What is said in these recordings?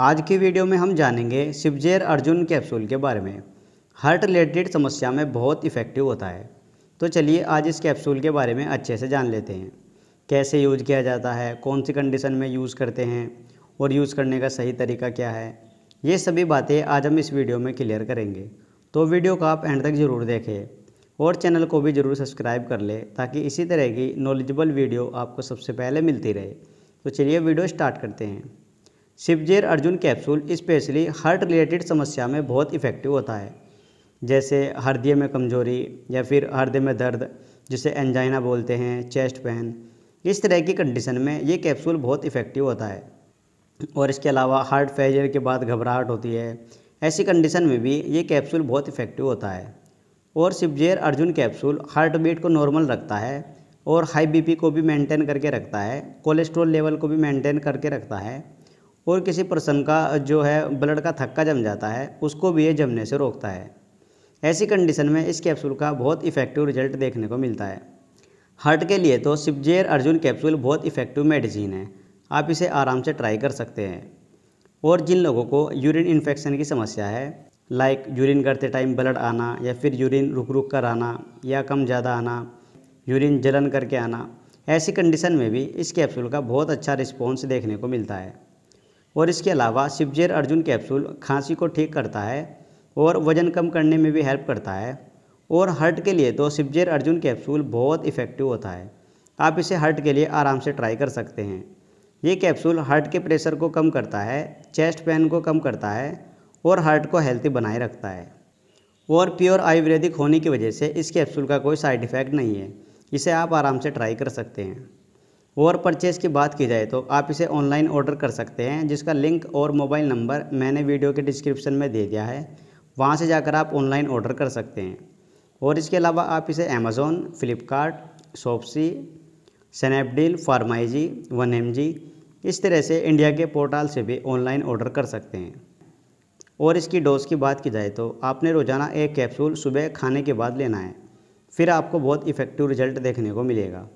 आज की वीडियो में हम जानेंगे शिवजेर अर्जुन कैप्सूल के बारे में हार्ट रिलेटेड समस्या में बहुत इफ़ेक्टिव होता है तो चलिए आज इस कैप्सूल के बारे में अच्छे से जान लेते हैं कैसे यूज किया जाता है कौन सी कंडीशन में यूज़ करते हैं और यूज़ करने का सही तरीका क्या है ये सभी बातें आज हम इस वीडियो में क्लियर करेंगे तो वीडियो को आप एंड तक ज़रूर देखें और चैनल को भी ज़रूर सब्सक्राइब कर ले ताकि इसी तरह की नॉलेजेबल वीडियो आपको सबसे पहले मिलती रहे तो चलिए वीडियो स्टार्ट करते हैं शिवजेर Arjun capsule specially heart related समस्या में बहुत इफ़ेक्टिव होता है जैसे हृदय में कमजोरी या फिर हृदय में दर्द जिसे एंजाइना बोलते हैं चेस्ट पेन इस तरह की कंडीशन में ये कैप्सूल बहुत इफ़ेक्टिव होता है और इसके अलावा हार्ट फेलियर के बाद घबराहट होती है ऐसी कंडीशन में भी ये कैप्सूल बहुत इफ़ेक्टिव होता है और शिवजेर अर्जुन कैप्सूल हार्ट बीट को नॉर्मल रखता है और हाई बीपी को भी मेंटेन करके रखता है कोलेस्ट्रॉल लेवल को भी मेंटेन करके रखता है और किसी पर्सन का जो है ब्लड का थक्का जम जाता है उसको भी ये जमने से रोकता है ऐसी कंडीशन में इस कैप्सूल का बहुत इफ़ेक्टिव रिजल्ट देखने को मिलता है हार्ट के लिए तो सिपजेर अर्जुन कैप्सूल बहुत इफ़ेक्टिव मेडिसिन है आप इसे आराम से ट्राई कर सकते हैं और जिन लोगों को यूरिन इन्फेक्शन की समस्या है लाइक यूरिन करते टाइम ब्लड आना या फिर यूरिन रुक रुक कर आना या कम ज़्यादा आना यूरिन जलन करके आना ऐसी कंडीशन में भी इस कैप्सूल का बहुत अच्छा रिस्पॉन्स देखने को मिलता है और इसके अलावा शिवजेर अर्जुन कैप्सूल खांसी को ठीक करता है और वज़न कम करने में भी हेल्प करता है और हर्ट के लिए तो शिवजेर अर्जुन कैप्सूल बहुत इफ़ेक्टिव होता है आप इसे हर्ट के लिए आराम से ट्राई कर सकते हैं ये कैप्सूल हार्ट के प्रेशर को कम करता है चेस्ट पेन को कम करता है और हार्ट को हेल्थी बनाए रखता है और प्योर आयुर्वेदिक होने की वजह से इस कैप्सूल का कोई साइड इफ़ेक्ट नहीं है इसे आप आराम से ट्राई कर सकते हैं और परचेज़ की बात की जाए तो आप इसे ऑनलाइन ऑर्डर कर सकते हैं जिसका लिंक और मोबाइल नंबर मैंने वीडियो के डिस्क्रिप्शन में दे दिया है वहाँ से जाकर आप ऑनलाइन ऑर्डर कर सकते हैं और इसके अलावा आप इसे Amazon Flipkart Shopsy Snapdeal PharmEasy one M G इस तरह से इंडिया के पोर्टल से भी ऑनलाइन ऑर्डर कर सकते हैं और इसकी डोज की बात की जाए तो आपने रोज़ाना एक कैप्सूल सुबह खाने के बाद लेना है फिर आपको बहुत इफ़ेक्टिव रिजल्ट देखने को मिलेगा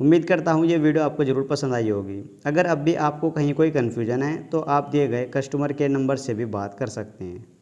उम्मीद करता हूँ ये वीडियो आपको ज़रूर पसंद आई होगी अगर अब भी आपको कहीं कोई कन्फ्यूजन है तो आप दिए गए कस्टमर केयर नंबर से भी बात कर सकते हैं